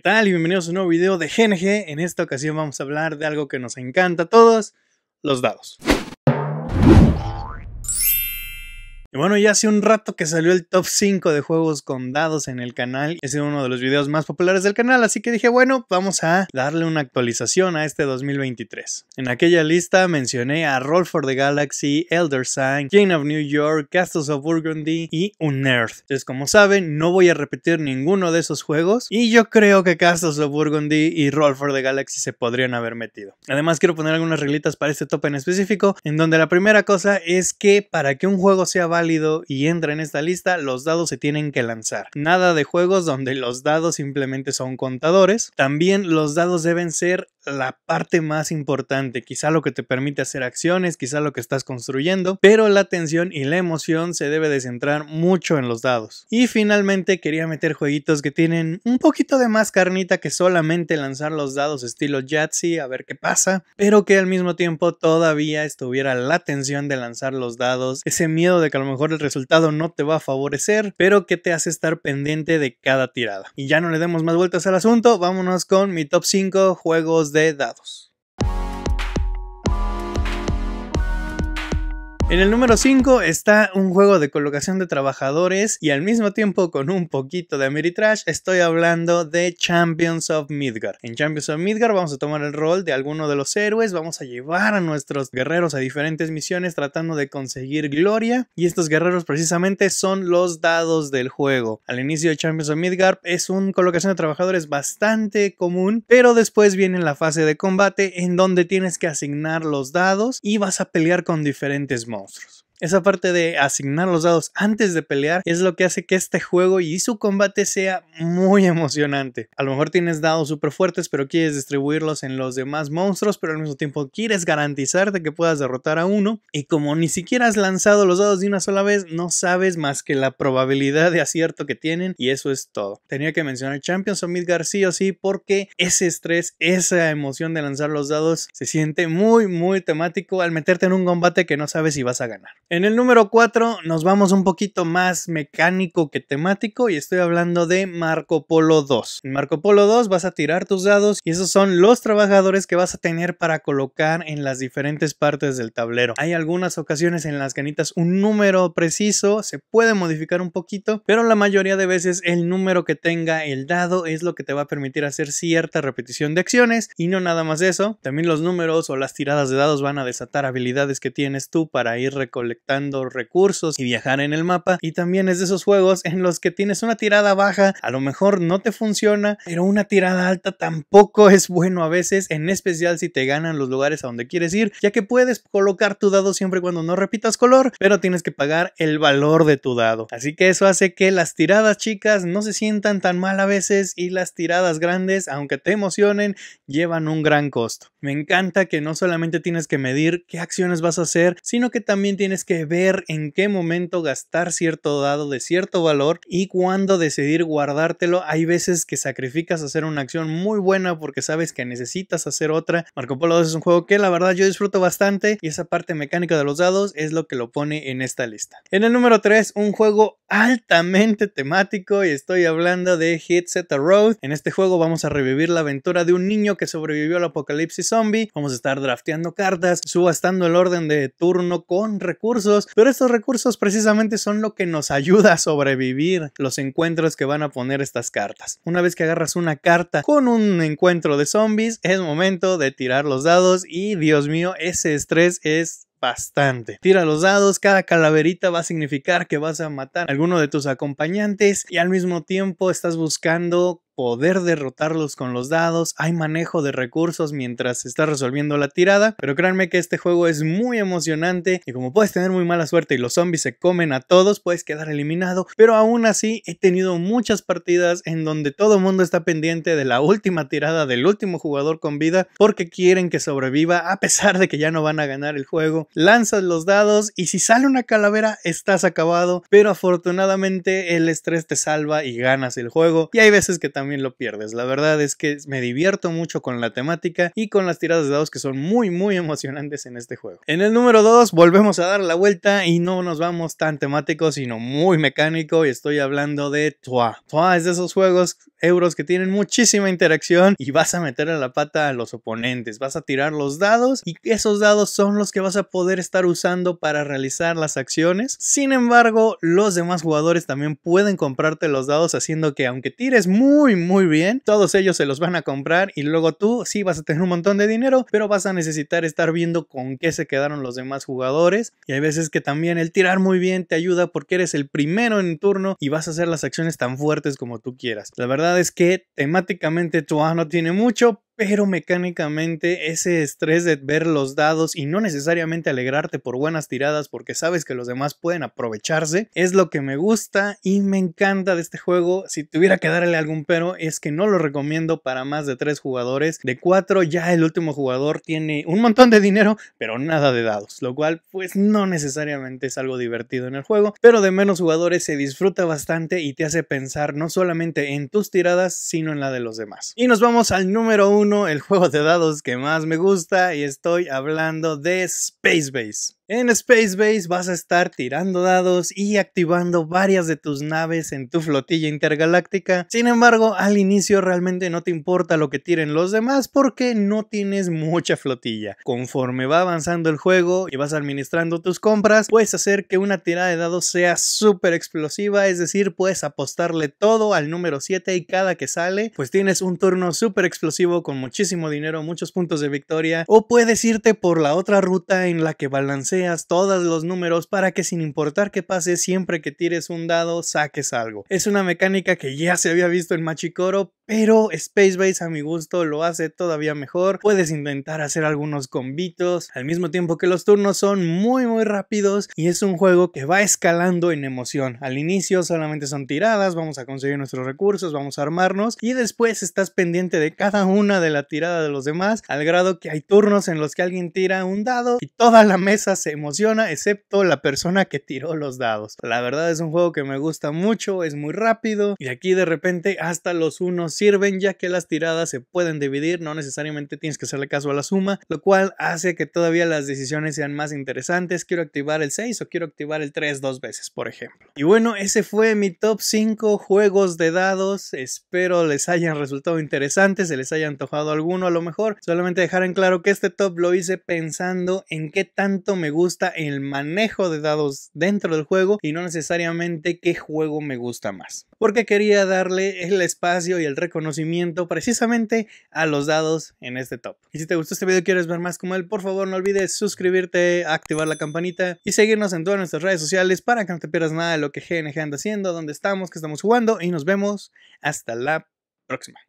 ¿Qué tal? Y bienvenidos a un nuevo video de GNG. En esta ocasión vamos a hablar de algo que nos encanta a todos, los dados. Y bueno, ya hace un rato que salió el top 5 de juegos con dados en el canal. Es uno de los videos más populares del canal, así que dije, bueno, vamos a darle una actualización a este 2023. En aquella lista mencioné a Roll for the Galaxy, Elder Sign, King of New York, Castles of Burgundy y Unearth. Entonces, como saben, no voy a repetir ninguno de esos juegos y yo creo que Castles of Burgundy y Roll for the Galaxy se podrían haber metido. Además, quiero poner algunas reglitas para este top en específico, en donde la primera cosa es que para que un juego sea y entra en esta lista, los dados se tienen que lanzar. Nada de juegos donde los dados simplemente son contadores. También los dados deben ser la parte más importante, quizá lo que te permite hacer acciones, quizá lo que estás construyendo, pero la atención y la emoción se debe de centrar mucho en los dados. Y finalmente quería meter jueguitos que tienen un poquito de más carnita que solamente lanzar los dados estilo Jatsi, a ver qué pasa, pero que al mismo tiempo todavía estuviera la tensión de lanzar los dados, ese miedo de que a lo mejor el resultado no te va a favorecer, pero que te hace estar pendiente de cada tirada. Y ya no le demos más vueltas al asunto, vámonos con mi top 5 juegos de dados. En el número 5 está un juego de colocación de trabajadores y al mismo tiempo con un poquito de Ameritrash estoy hablando de Champions of Midgar. En Champions of Midgar vamos a tomar el rol de alguno de los héroes, vamos a llevar a nuestros guerreros a diferentes misiones tratando de conseguir gloria y estos guerreros precisamente son los dados del juego. Al inicio de Champions of Midgar es una colocación de trabajadores bastante común, pero después viene la fase de combate en donde tienes que asignar los dados y vas a pelear con diferentes mods. monstros. Esa parte de asignar los dados antes de pelear es lo que hace que este juego y su combate sea muy emocionante. A lo mejor tienes dados súper fuertes, pero quieres distribuirlos en los demás monstruos, pero al mismo tiempo quieres garantizarte que puedas derrotar a uno. Y como ni siquiera has lanzado los dados de una sola vez, no sabes más que la probabilidad de acierto que tienen, y eso es todo. Tenía que mencionar Champions o Midgar sí sí, porque ese estrés, esa emoción de lanzar los dados se siente muy, muy temático al meterte en un combate que no sabes si vas a ganar. En el número 4 nos vamos un poquito más mecánico que temático y estoy hablando de Marco Polo 2. En Marco Polo 2 vas a tirar tus dados y esos son los trabajadores que vas a tener para colocar en las diferentes partes del tablero. Hay algunas ocasiones en las que un número preciso, se puede modificar un poquito, pero la mayoría de veces el número que tenga el dado es lo que te va a permitir hacer cierta repetición de acciones y no nada más eso, también los números o las tiradas de dados van a desatar habilidades que tienes tú para ir recolectando recolectando recursos y viajar en el mapa. Y también es de esos juegos en los que tienes una tirada baja, a lo mejor no te funciona, pero una tirada alta tampoco es bueno a veces, en especial si te ganan los lugares a donde quieres ir, ya que puedes colocar tu dado siempre cuando no repitas color, pero tienes que pagar el valor de tu dado. Así que eso hace que las tiradas chicas no se sientan tan mal a veces y las tiradas grandes, aunque te emocionen, llevan un gran costo. Me encanta que no solamente tienes que medir qué acciones vas a hacer, sino que también tienes que ver en qué momento gastar cierto dado de cierto valor y cuándo decidir guardártelo. Hay veces que sacrificas hacer una acción muy buena porque sabes que necesitas hacer otra. Marco Polo 2 es un juego que la verdad yo disfruto bastante y esa parte mecánica de los dados es lo que lo pone en esta lista. En el número 3, un juego altamente temático y estoy hablando de Hit Set a Road. En este juego vamos a revivir la aventura de un niño que sobrevivió al apocalipsis zombie. Vamos a estar drafteando cartas, subastando el orden de turno con recursos pero estos recursos precisamente son lo que nos ayuda a sobrevivir los encuentros que van a poner estas cartas. Una vez que agarras una carta con un encuentro de zombies, es momento de tirar los dados y Dios mío, ese estrés es bastante. Tira los dados, cada calaverita va a significar que vas a matar a alguno de tus acompañantes y al mismo tiempo estás buscando poder derrotarlos con los dados, hay manejo de recursos mientras se está resolviendo la tirada, pero créanme que este juego es muy emocionante y como puedes tener muy mala suerte y los zombies se comen a todos, puedes quedar eliminado, pero aún así he tenido muchas partidas en donde todo el mundo está pendiente de la última tirada del último jugador con vida porque quieren que sobreviva a pesar de que ya no van a ganar el juego. Lanzas los dados y si sale una calavera estás acabado, pero afortunadamente el estrés te salva y ganas el juego y hay veces que también lo pierdes. La verdad es que me divierto mucho con la temática y con las tiradas de dados que son muy, muy emocionantes en este juego. En el número 2 volvemos a dar la vuelta y no nos vamos tan temático, sino muy mecánico y estoy hablando de Toa. Toa es de esos juegos euros que tienen muchísima interacción y vas a meter a la pata a los oponentes, vas a tirar los dados y esos dados son los que vas a poder estar usando para realizar las acciones. Sin embargo, los demás jugadores también pueden comprarte los dados haciendo que aunque tires muy muy, bien. Todos ellos se los van a comprar y luego tú sí vas a tener un montón de dinero, pero vas a necesitar estar viendo con qué se quedaron los demás jugadores. Y hay veces que también el tirar muy bien te ayuda porque eres el primero en turno y vas a hacer las acciones tan fuertes como tú quieras. La verdad es que temáticamente Tu A no tiene mucho, pero mecánicamente ese estrés de ver los dados y no necesariamente alegrarte por buenas tiradas porque sabes que los demás pueden aprovecharse es lo que me gusta y me encanta de este juego. Si tuviera que darle algún pero es que no lo recomiendo para más de tres jugadores. De cuatro ya el último jugador tiene un montón de dinero pero nada de dados, lo cual pues no necesariamente es algo divertido en el juego, pero de menos jugadores se disfruta bastante y te hace pensar no solamente en tus tiradas sino en la de los demás. Y nos vamos al número uno el juego de dados que más me gusta y estoy hablando de Space Base. En Space Base vas a estar tirando dados y activando varias de tus naves en tu flotilla intergaláctica. Sin embargo, al inicio realmente no te importa lo que tiren los demás porque no tienes mucha flotilla. Conforme va avanzando el juego y vas administrando tus compras, puedes hacer que una tirada de dados sea súper explosiva, es decir, puedes apostarle todo al número 7 y cada que sale, pues tienes un turno súper explosivo con muchísimo dinero, muchos puntos de victoria, o puedes irte por la otra ruta en la que balanceas Veas todos los números, para que sin importar qué pase, siempre que tires un dado, saques algo. Es una mecánica que ya se había visto en Machicoro pero Space Base a mi gusto lo hace todavía mejor. Puedes intentar hacer algunos combitos, al mismo tiempo que los turnos son muy muy rápidos y es un juego que va escalando en emoción. Al inicio solamente son tiradas, vamos a conseguir nuestros recursos, vamos a armarnos y después estás pendiente de cada una de la tirada de los demás, al grado que hay turnos en los que alguien tira un dado y toda la mesa se emociona excepto la persona que tiró los dados. La verdad es un juego que me gusta mucho, es muy rápido y aquí de repente hasta los unos sirven ya que las tiradas se pueden dividir, no necesariamente tienes que hacerle caso a la suma, lo cual hace que todavía las decisiones sean más interesantes. Quiero activar el 6 o quiero activar el 3 dos veces, por ejemplo. Y bueno, ese fue mi top 5 juegos de dados. Espero les hayan resultado interesantes, se les haya antojado alguno a lo mejor. Solamente dejar en claro que este top lo hice pensando en qué tanto me gusta el manejo de dados dentro del juego y no necesariamente qué juego me gusta más porque quería darle el espacio y el reconocimiento precisamente a los dados en este top. Y si te gustó este video y quieres ver más como él, por favor no olvides suscribirte, activar la campanita y seguirnos en todas nuestras redes sociales para que no te pierdas nada de lo que GNG anda haciendo, dónde estamos, qué estamos jugando y nos vemos hasta la próxima.